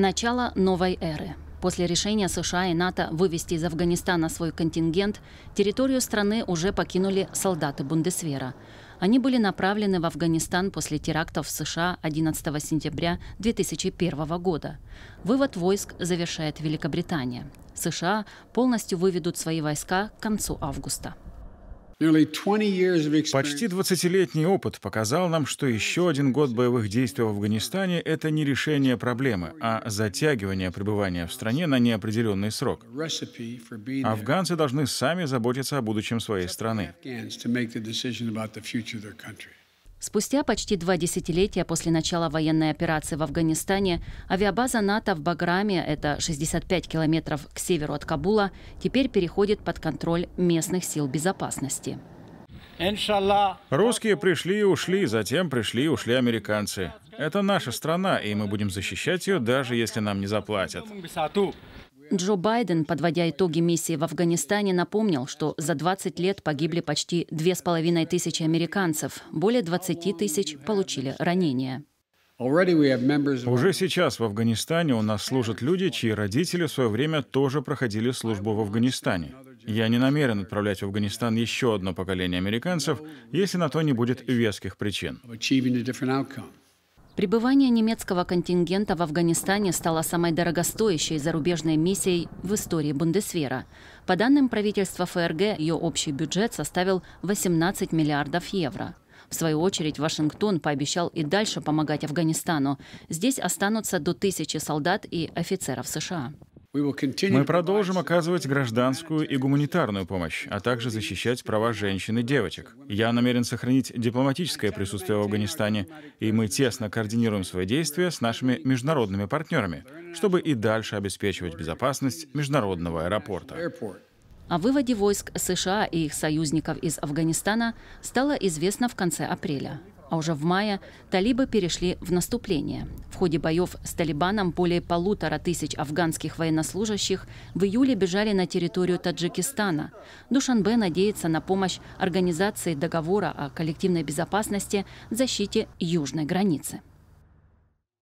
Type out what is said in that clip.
Начало новой эры. После решения США и НАТО вывести из Афганистана свой контингент, территорию страны уже покинули солдаты Бундесвера. Они были направлены в Афганистан после терактов в США 11 сентября 2001 года. Вывод войск завершает Великобритания. США полностью выведут свои войска к концу августа. Почти 20-летний опыт показал нам, что еще один год боевых действий в Афганистане — это не решение проблемы, а затягивание пребывания в стране на неопределенный срок. Афганцы должны сами заботиться о будущем своей страны. Спустя почти два десятилетия после начала военной операции в Афганистане авиабаза НАТО в Баграме, это 65 километров к северу от Кабула, теперь переходит под контроль местных сил безопасности. Русские пришли и ушли, затем пришли и ушли американцы. Это наша страна, и мы будем защищать ее, даже если нам не заплатят. Джо Байден, подводя итоги миссии в Афганистане, напомнил, что за 20 лет погибли почти 2,5 тысячи американцев, более 20 тысяч получили ранения. Уже сейчас в Афганистане у нас служат люди, чьи родители в свое время тоже проходили службу в Афганистане. Я не намерен отправлять в Афганистан еще одно поколение американцев, если на то не будет веских причин. Пребывание немецкого контингента в Афганистане стало самой дорогостоящей зарубежной миссией в истории Бундесвера. По данным правительства ФРГ, ее общий бюджет составил 18 миллиардов евро. В свою очередь, Вашингтон пообещал и дальше помогать Афганистану. Здесь останутся до тысячи солдат и офицеров США. Мы продолжим оказывать гражданскую и гуманитарную помощь, а также защищать права женщин и девочек. Я намерен сохранить дипломатическое присутствие в Афганистане, и мы тесно координируем свои действия с нашими международными партнерами, чтобы и дальше обеспечивать безопасность международного аэропорта. О выводе войск США и их союзников из Афганистана стало известно в конце апреля а уже в мае талибы перешли в наступление. В ходе боев с Талибаном более полутора тысяч афганских военнослужащих в июле бежали на территорию Таджикистана. Душанбе надеется на помощь организации договора о коллективной безопасности в защите южной границы.